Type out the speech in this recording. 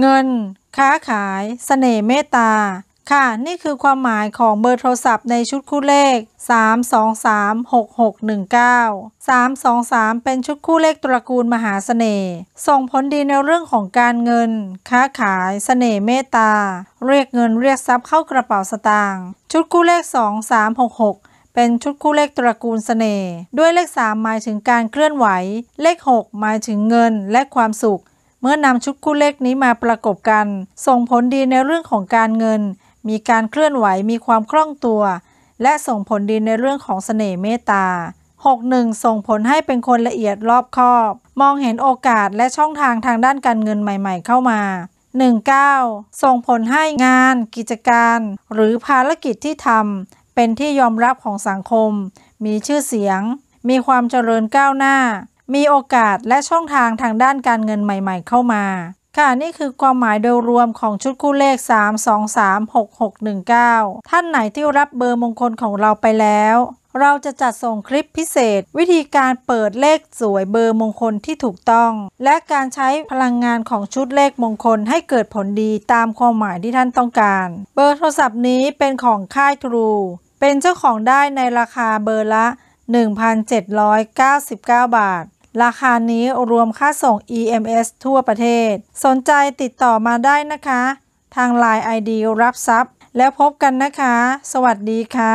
เงิน ค้าขายสเสน่ห์เมตตาค่ะ นี่คือความหมายของเบอร์โทรศัพท์ในชุดคู่เลข 3236619 323 เป็นชุดคู่เลขตระกูลมหาสเสน่ห์ส่งผลดีในเรื่องของการเงิน ค้าขายสเสน่ห์เมตตา เรียกเงินเรียกทรัพย์เข้ากระเป๋าสตางค์ชุดคู่เลข 2366 เป็นชุดคู่เลขตระกูลสเสน่ห์ด้วยเลข 3 หมายถึงการเคลื่อนไหวเลข6หมายถึงเงินและความสุขเมื่อนำชุดคู่เลขนี้มาประกบกัน ส่งผลดีในเรื่องของการเงิน มีการเคลื่อนไหวมีความคล่องตัว และส่งผลดีในเรื่องของเสน่ห์เมตตา61ส่งผลให้เป็นคนละเอียดรอบคอบ มองเห็นโอกาสและช่องทางทางด้านการเงินใหม่ๆเข้ามา19ส่งผลให้งาน กิจการ หรือภารกิจที่ทำเป็นที่ยอมรับของสังคม มีชื่อเสียง มีความเจริญก้าวหน้ามีโอกาสและช่องทางทางด้านการเงินใหม่ๆ เข้ามา ค่ะ นี่คือความหมายโดยรวมของชุดคู่เลข3 2 3 6 6 1 9 ท่านไหนที่รับเบอร์มงคลของเราไปแล้ว เราจะจัดส่งคลิปพิเศษ วิธีการเปิดเลขสวยเบอร์มงคลที่ถูกต้อง และการใช้พลังงานของชุดเลขมงคลให้เกิดผลดีตามความหมายที่ท่านต้องการ เบอร์โทรศัพท์นี้เป็นของค่ายทรูเป็นเจ้าของได้ในราคาเบอร์ละ 1,799 บาทราคานี้รวมค่าส่ง EMS ทั่วประเทศ สนใจติดต่อมาได้นะคะ ทาง Line ID รับทรัพย์ แล้วพบกันนะคะ สวัสดีค่ะ